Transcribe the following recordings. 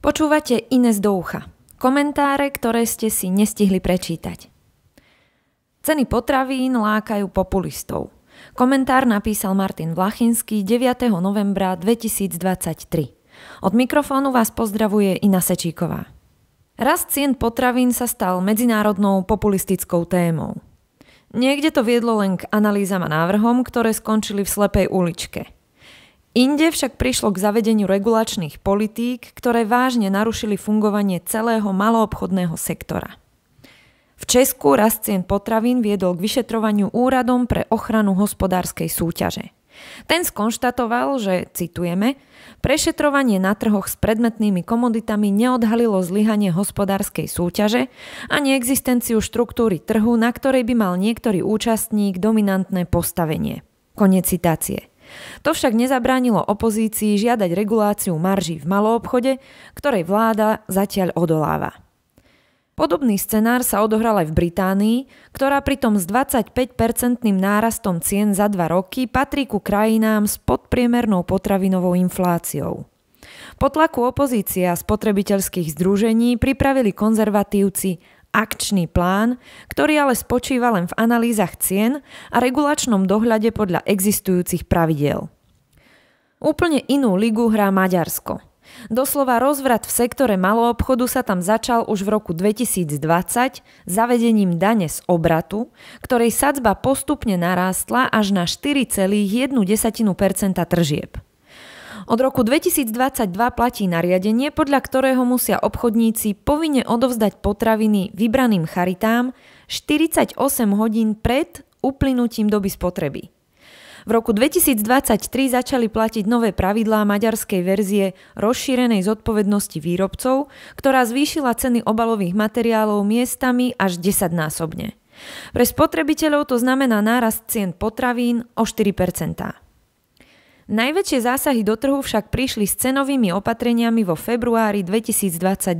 Počúvate Ines do ucha. Komentáre, ktoré ste si nestihli prečítať. Ceny potravín lákajú populistov. Komentár napísal Martin Vlachinský 9. novembra 2023. Od mikrofónu vás pozdravuje Ina Sečíková. Rast cien potravín sa stal medzinárodnou populistickou témou. Niekde to viedlo len k analýzam a návrhom, ktoré skončili v slepej uličke – Inde však prišlo k zavedeniu regulačných politík, ktoré vážne narušili fungovanie celého maloobchodného sektora. V Česku rast cien potravín viedol k vyšetrovaniu úradom pre ochranu hospodárskej súťaže. Ten skonštatoval, že, citujeme, prešetrovanie na trhoch s predmetnými komoditami neodhalilo zlyhanie hospodárskej súťaže a neexistenciu štruktúry trhu, na ktorej by mal niektorý účastník dominantné postavenie. Konec citácie. To však nezabránilo opozícii žiadať reguláciu marží v maloobchode, ktorej vláda zatiaľ odoláva. Podobný scenár sa odohral aj v Británii, ktorá pritom s 25-percentným nárastom cien za dva roky patrí ku krajinám s podpriemernou potravinovou infláciou. Po tlaku opozície a spotrebiteľských združení pripravili konzervatívci akčný plán, ktorý ale spočíva len v analýzach cien a regulačnom dohľade podľa existujúcich pravidiel. Úplne inú ligu hrá Maďarsko. Doslova rozvrat v sektore maloobchodu sa tam začal už v roku 2020 zavedením dane z obratu, ktorej sadzba postupne narástla až na 4,1% tržieb. Od roku 2022 platí nariadenie, podľa ktorého musia obchodníci povinne odovzdať potraviny vybraným charitám 48 hodín pred uplynutím doby spotreby. V roku 2023 začali platiť nové pravidlá maďarskej verzie rozšírenej zodpovednosti výrobcov, ktorá zvýšila ceny obalových materiálov miestami až 10-násobne. Pre spotrebiteľov to znamená nárast cien potravín o 4 Najväčšie zásahy do trhu však prišli s cenovými opatreniami vo februári 2022.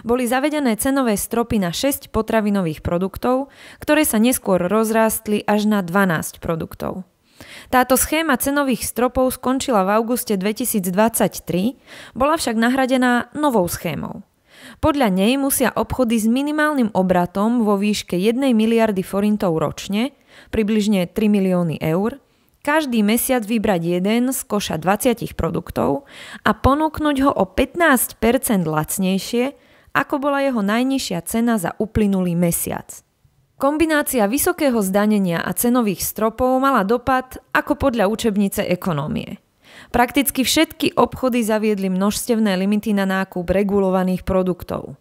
Boli zavedené cenové stropy na 6 potravinových produktov, ktoré sa neskôr rozrástli až na 12 produktov. Táto schéma cenových stropov skončila v auguste 2023, bola však nahradená novou schémou. Podľa nej musia obchody s minimálnym obratom vo výške 1 miliardy forintov ročne, približne 3 milióny eur, každý mesiac vybrať jeden z koša 20 produktov a ponúknuť ho o 15% lacnejšie, ako bola jeho najnižšia cena za uplynulý mesiac. Kombinácia vysokého zdanenia a cenových stropov mala dopad ako podľa učebnice ekonómie. Prakticky všetky obchody zaviedli množstevné limity na nákup regulovaných produktov.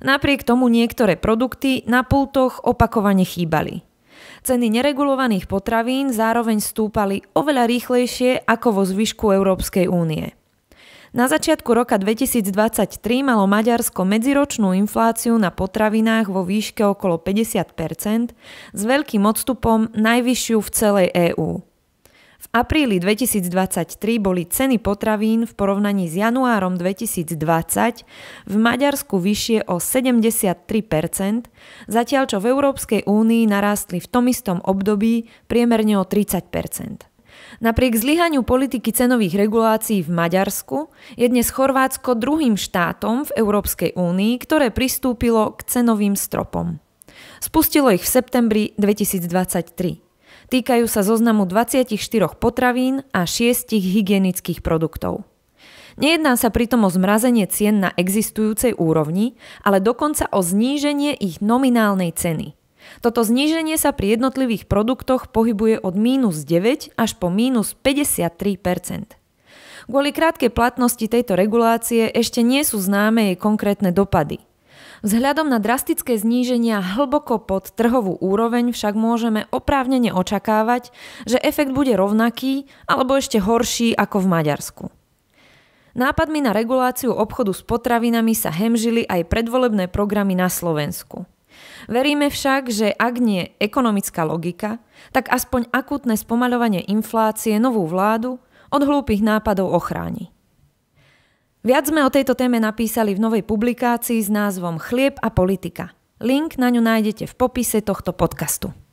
Napriek tomu niektoré produkty na pultoch opakovane chýbali. Ceny neregulovaných potravín zároveň stúpali oveľa rýchlejšie ako vo zvyšku Európskej únie. Na začiatku roka 2023 malo Maďarsko medziročnú infláciu na potravinách vo výške okolo 50 s veľkým odstupom najvyššiu v celej EÚ apríli 2023 boli ceny potravín v porovnaní s januárom 2020 v Maďarsku vyššie o 73%, zatiaľ čo v Európskej únii narástli v tom istom období priemerne o 30%. Napriek zlyhaniu politiky cenových regulácií v Maďarsku je dnes Chorvátsko druhým štátom v Európskej únii, ktoré pristúpilo k cenovým stropom. Spustilo ich v septembri 2023. Týkajú sa zoznamu 24 potravín a 6 hygienických produktov. Nejedná sa pritom o zmrazenie cien na existujúcej úrovni, ale dokonca o zníženie ich nominálnej ceny. Toto zníženie sa pri jednotlivých produktoch pohybuje od mínus 9 až po mínus 53 Kvôli krátkej platnosti tejto regulácie ešte nie sú známe jej konkrétne dopady. Vzhľadom na drastické zníženia hlboko pod trhovú úroveň však môžeme oprávnene očakávať, že efekt bude rovnaký alebo ešte horší ako v Maďarsku. Nápadmi na reguláciu obchodu s potravinami sa hemžili aj predvolebné programy na Slovensku. Veríme však, že ak nie ekonomická logika, tak aspoň akútne spomaľovanie inflácie novú vládu od hlúpých nápadov ochráni. Viac sme o tejto téme napísali v novej publikácii s názvom Chlieb a politika. Link na ňu nájdete v popise tohto podcastu.